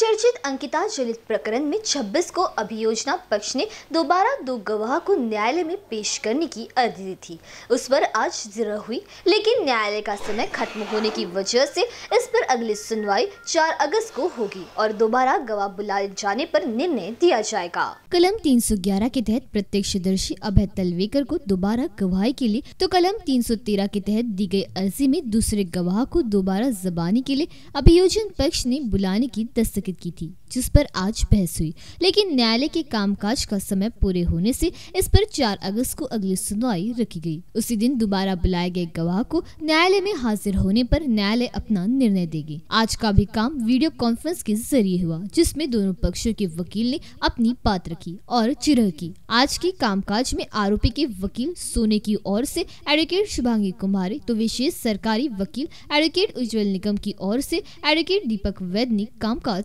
बहुचर्चित अंकिता जलित प्रकरण में 26 को अभियोजना पक्ष ने दोबारा दो गवाह को न्यायालय में पेश करने की अर्जी दी थी उस पर आज जरा हुई लेकिन न्यायालय का समय खत्म होने की वजह से इस पर अगली सुनवाई 4 अगस्त को होगी और दोबारा गवाह बुलाए जाने पर निर्णय दिया जाएगा कलम 311 के तहत प्रत्यक्षदर्शी अभय तलवेकर को दोबारा गवाही के लिए तो कलम तीन के तहत दी गयी अर्जी में दूसरे गवाह को दोबारा जबानी के लिए अभियोजन पक्ष ने बुलाने की दस्तक स्थगित की थी जिस पर आज बहस हुई लेकिन न्यायालय के कामकाज का समय पूरे होने से इस पर 4 अगस्त को अगली सुनवाई रखी गई उसी दिन दोबारा बुलाए गए गवाह को न्यायालय में हाजिर होने पर न्यायालय अपना निर्णय देगी आज का भी काम वीडियो कॉन्फ्रेंस के जरिए हुआ जिसमे दोनों पक्षों के वकील ने अपनी बात रखी और चिरह की आज के काम में आरोपी के वकील सोने की ओर से एडवोकेट शुभांगी कुमारी तो विशेष सरकारी वकील एडवोकेट उज्जवल निगम की ओर से एडवोकेट दीपक वैद ने कामकाज